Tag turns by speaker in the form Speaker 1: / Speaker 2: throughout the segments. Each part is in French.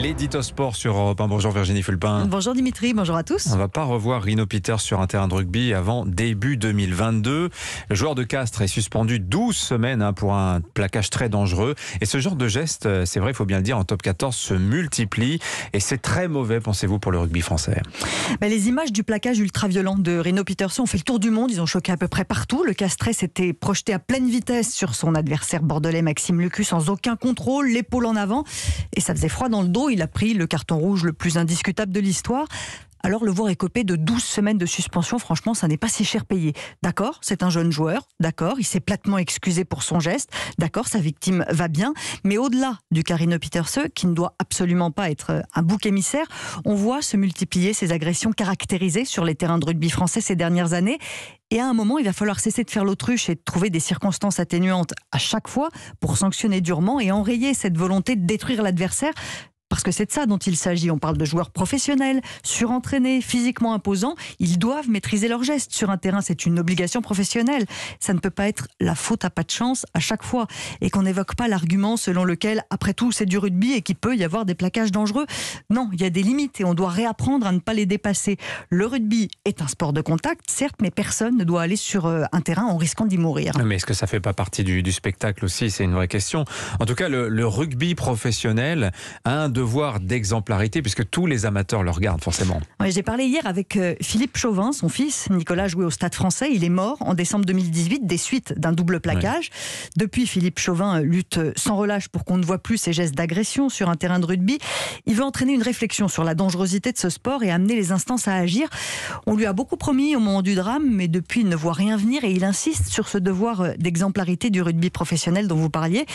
Speaker 1: L'édito sport sur Europe Bonjour Virginie Fulpin.
Speaker 2: Bonjour Dimitri, bonjour à tous. On
Speaker 1: va pas revoir Rino Peter sur un terrain de rugby avant début 2022. Le joueur de Castres est suspendu 12 semaines hein, pour un plaquage très dangereux. Et ce genre de geste, euh, c'est vrai, il faut bien le dire, en top 14 se multiplie. Et c'est très mauvais, pensez-vous, pour le rugby français.
Speaker 2: Ben, les images du plaquage ultra-violent de Rino Peterson ont fait le tour du monde. Ils ont choqué à peu près partout. Le castres s'était projeté à pleine vitesse sur son adversaire bordelais Maxime Lucu sans aucun contrôle, l'épaule en avant. Et ça faisait froid dans le dos. Il a pris le carton rouge le plus indiscutable de l'histoire. Alors le voir écopé de 12 semaines de suspension, franchement, ça n'est pas si cher payé. D'accord, c'est un jeune joueur, d'accord, il s'est platement excusé pour son geste, d'accord, sa victime va bien, mais au-delà du Carino Peterse, qui ne doit absolument pas être euh, un bouc émissaire, on voit se multiplier ces agressions caractérisées sur les terrains de rugby français ces dernières années, et à un moment, il va falloir cesser de faire l'autruche et de trouver des circonstances atténuantes à chaque fois pour sanctionner durement et enrayer cette volonté de détruire l'adversaire parce que c'est de ça dont il s'agit. On parle de joueurs professionnels, surentraînés, physiquement imposants. Ils doivent maîtriser leurs gestes. Sur un terrain, c'est une obligation professionnelle. Ça ne peut pas être la faute à pas de chance à chaque fois. Et qu'on n'évoque pas l'argument selon lequel, après tout, c'est du rugby et qu'il peut y avoir des plaquages dangereux. Non, il y a des limites et on doit réapprendre à ne pas les dépasser. Le rugby est un sport de contact, certes, mais personne ne doit aller sur euh, un terrain en risquant d'y mourir.
Speaker 1: Mais est-ce que ça fait pas partie du, spectacle aussi C'est une vraie question. En tout cas, le, le rugby professionnel, un de devoir d'exemplarité puisque tous les amateurs le regardent forcément.
Speaker 2: J'ai parlé hier avec euh, Philippe Chauvin, son fils. Nicolas jouait au Stade français. Il est mort en décembre 2018 des suites d'un double plaquage. Depuis, Philippe Chauvin lutte sans relâche pour qu'on ne voit plus ses gestes d'agression sur un terrain de rugby. Il veut entraîner une réflexion sur la dangerosité de ce sport et amener les instances à agir. On lui a beaucoup promis au moment du drame, mais depuis, il ne voit rien venir et il insiste sur ce devoir euh, d'exemplarité du rugby professionnel dont vous parliez.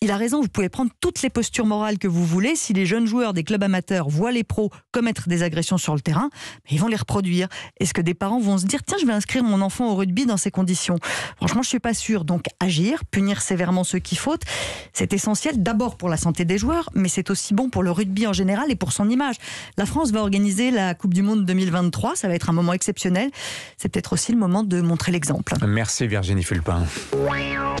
Speaker 2: Il a raison, vous pouvez prendre toutes les postures morales que vous voulez. Si les jeunes joueurs des clubs amateurs voient les pros commettre des agressions sur le terrain, ils vont les reproduire. Est-ce que des parents vont se dire tiens, je vais inscrire mon enfant au rugby dans ces conditions Franchement, je suis pas sûre. Donc agir, punir sévèrement ceux qui fautent, c'est essentiel d'abord pour la santé des joueurs, mais c'est aussi bon pour le rugby en général et pour son image. La France va organiser la Coupe du Monde 2023, ça va être un moment exceptionnel. C'est peut-être aussi le moment de montrer l'exemple.
Speaker 1: Merci Virginie Fulpin.